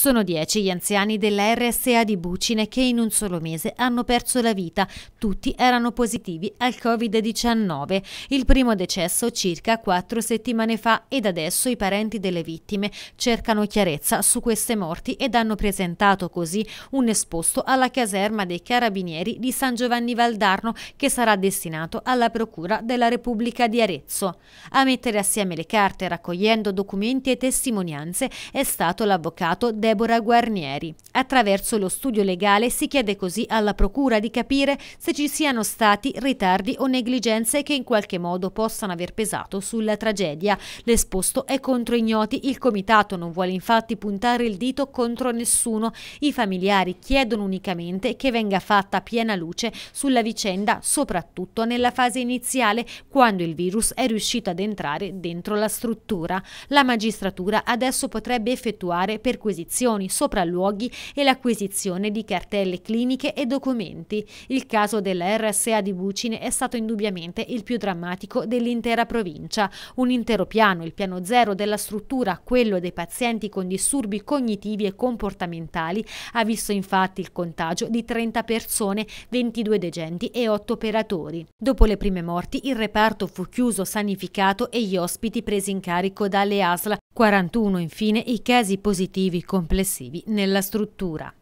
Sono dieci gli anziani della RSA di Bucine che in un solo mese hanno perso la vita. Tutti erano positivi al Covid-19. Il primo decesso circa quattro settimane fa ed adesso i parenti delle vittime cercano chiarezza su queste morti ed hanno presentato così un esposto alla caserma dei carabinieri di San Giovanni Valdarno che sarà destinato alla Procura della Repubblica di Arezzo. A mettere assieme le carte raccogliendo documenti e testimonianze è stato l'avvocato del Deborah Guarnieri. Attraverso lo studio legale si chiede così alla Procura di capire se ci siano stati ritardi o negligenze che in qualche modo possano aver pesato sulla tragedia. L'esposto è contro ignoti, il Comitato non vuole infatti puntare il dito contro nessuno. I familiari chiedono unicamente che venga fatta piena luce sulla vicenda, soprattutto nella fase iniziale, quando il virus è riuscito ad entrare dentro la struttura. La magistratura adesso potrebbe effettuare perquisizioni intercettazioni, sopralluoghi e l'acquisizione di cartelle cliniche e documenti. Il caso della RSA di Bucine è stato indubbiamente il più drammatico dell'intera provincia. Un intero piano, il piano zero della struttura, quello dei pazienti con disturbi cognitivi e comportamentali, ha visto infatti il contagio di 30 persone, 22 degenti e 8 operatori. Dopo le prime morti il reparto fu chiuso, sanificato e gli ospiti presi in carico dalle ASLA, 41 infine i casi positivi complessivi nella struttura.